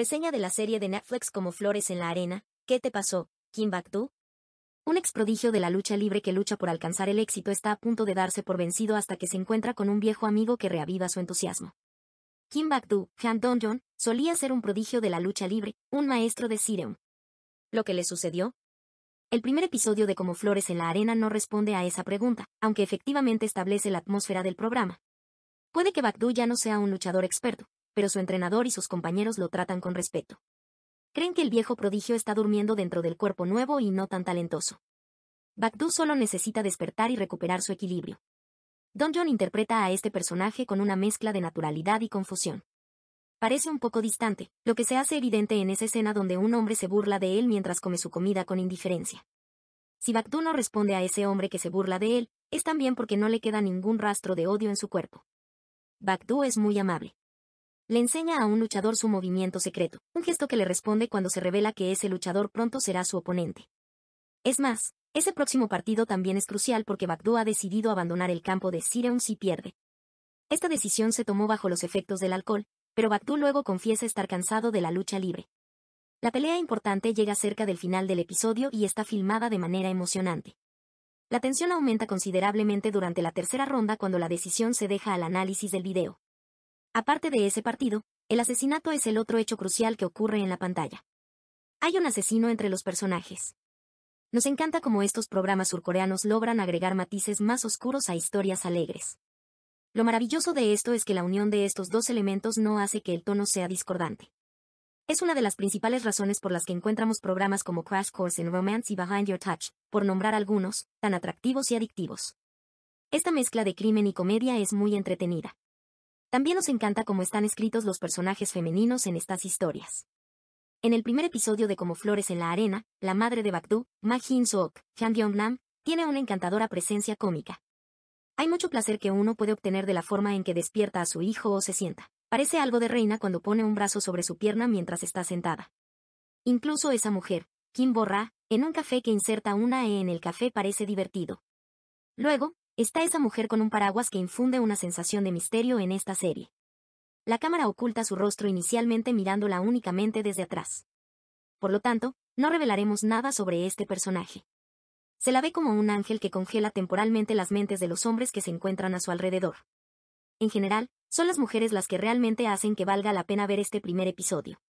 Reseña de la serie de Netflix como Flores en la Arena, ¿Qué te pasó, Kim Bakdu? Un ex prodigio de la lucha libre que lucha por alcanzar el éxito está a punto de darse por vencido hasta que se encuentra con un viejo amigo que reaviva su entusiasmo. Kim Bakdu, Han dong solía ser un prodigio de la lucha libre, un maestro de Sireum. ¿Lo que le sucedió? El primer episodio de Como Flores en la Arena no responde a esa pregunta, aunque efectivamente establece la atmósfera del programa. Puede que Bakdu ya no sea un luchador experto, pero su entrenador y sus compañeros lo tratan con respeto. Creen que el viejo prodigio está durmiendo dentro del cuerpo nuevo y no tan talentoso. Bakdu solo necesita despertar y recuperar su equilibrio. Don John interpreta a este personaje con una mezcla de naturalidad y confusión. Parece un poco distante, lo que se hace evidente en esa escena donde un hombre se burla de él mientras come su comida con indiferencia. Si Bakdu no responde a ese hombre que se burla de él, es también porque no le queda ningún rastro de odio en su cuerpo. Bakdu es muy amable le enseña a un luchador su movimiento secreto, un gesto que le responde cuando se revela que ese luchador pronto será su oponente. Es más, ese próximo partido también es crucial porque Bagdo ha decidido abandonar el campo de Sireun si pierde. Esta decisión se tomó bajo los efectos del alcohol, pero Bagdo luego confiesa estar cansado de la lucha libre. La pelea importante llega cerca del final del episodio y está filmada de manera emocionante. La tensión aumenta considerablemente durante la tercera ronda cuando la decisión se deja al análisis del video. Aparte de ese partido, el asesinato es el otro hecho crucial que ocurre en la pantalla. Hay un asesino entre los personajes. Nos encanta cómo estos programas surcoreanos logran agregar matices más oscuros a historias alegres. Lo maravilloso de esto es que la unión de estos dos elementos no hace que el tono sea discordante. Es una de las principales razones por las que encontramos programas como Crash Course in Romance y Behind Your Touch, por nombrar algunos, tan atractivos y adictivos. Esta mezcla de crimen y comedia es muy entretenida. También nos encanta cómo están escritos los personajes femeninos en estas historias. En el primer episodio de Como Flores en la Arena, la madre de Bakdu, Ma Jin Sook, Han Nam, tiene una encantadora presencia cómica. Hay mucho placer que uno puede obtener de la forma en que despierta a su hijo o se sienta. Parece algo de reina cuando pone un brazo sobre su pierna mientras está sentada. Incluso esa mujer, Kim Borra, en un café que inserta una E en el café parece divertido. Luego, está esa mujer con un paraguas que infunde una sensación de misterio en esta serie. La cámara oculta su rostro inicialmente mirándola únicamente desde atrás. Por lo tanto, no revelaremos nada sobre este personaje. Se la ve como un ángel que congela temporalmente las mentes de los hombres que se encuentran a su alrededor. En general, son las mujeres las que realmente hacen que valga la pena ver este primer episodio.